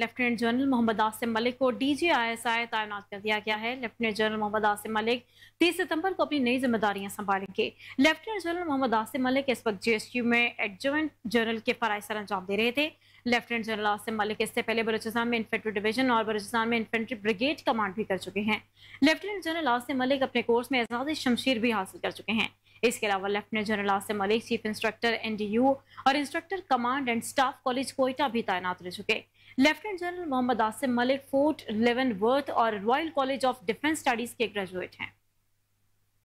lieutenant general Mohammad Asim Malik को DG ISI तैनात कर दिया गया है लेफ्टिनेंट जनरल मोहम्मद आसिम मलिक 30 सितंबर को अपनी नई जिम्मेदारियां संभालेंगे लेफ्टिनेंट जनरल मोहम्मद आसिम मलिक इस वक्त जीएसयू में एडजोइंट जनरल के फराइज सर अंजाम दे रहे थे लेफ्टिनेंट जनरल आसिम मलिक इससे पहले बलोचिस्तान में इन्फेंट्री डिवीजन और बलोचिस्तान में इन्फेंट्री ब्रिगेड कमांड भी कर चुके हैं लेफ्टिनेंट जनरल आसिम मलिक अपने कोर्स में एजाज शमशीर भी हासिल कर चुके हैं इसके अलावा lieutenant general Asim Malik chief instructor NDU और instructor command and staff college Quetta भी तैनात रह चुके lieutenant general Mohammad Asim Malik Fort Leavenworth royal college of defence studies के ग्रेजुएट हैं